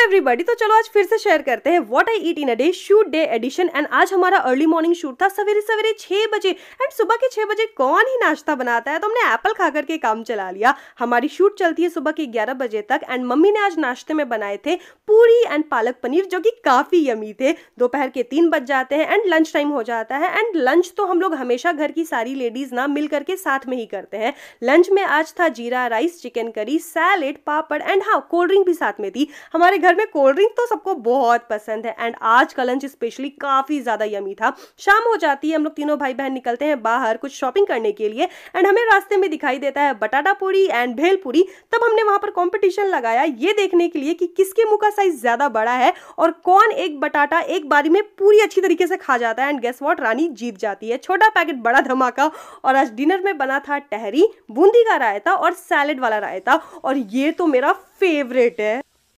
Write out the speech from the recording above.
hello everybody तो चलो आज फिर से शेयर करते हैं what I eat in a day shoot day edition and आज हमारा अर्ली मॉर्निंग शूट था सवेरे सवेरे छह बजे एंड सुबह के छह बजे कौन ही नाश्ता बनाता है तो हमने एप्पल खा करके काम चला लिया हमारी शूट चलती है सुबह के ग्यारह बजे तक एंड मम्मी ने आज नाश्ते में बनाए थे पूरी एंड पालक पनीर जो कि काफ़ी यमी थे दोपहर के तीन बज जाते हैं एंड लंच टाइम हो जाता है एंड लंच तो हम लोग हमेशा घर की सारी लेडीज़ ना मिल करके साथ में ही करते हैं लंच में आज था jeera rice chicken curry salad papad and हाँ कोल्ड ड्रिंक भी साथ में थी हमारे घर में कोल्ड ड्रिंक तो सबको बहुत पसंद है एंड आज का लंच स्पेशली काफ़ी ज़्यादा यमी था शाम हो जाती है हम लोग तीनों भाई बहन निकलते हैं बाहर कुछ शॉपिंग करने के लिए एंड हमें रास्ते में दिखाई देता है बटाटा पूरी एंड भेलपूरी तब हमने वहां पर कॉम्पिटिशन लगाया ये देखने के लिए कि किसके मुंह का साइज़ ज़्यादा बड़ा है और कौन एक बटाटा एक बारी में पूरी अच्छी तरीके से खा जाता है एंड गेस वॉट रानी जीत जाती है छोटा पैकेट बड़ा धमाका और आज डिनर में बना था टहरी बूंदी का रायता और सैलेड वाला रायता और ये तो मेरा फेवरेट है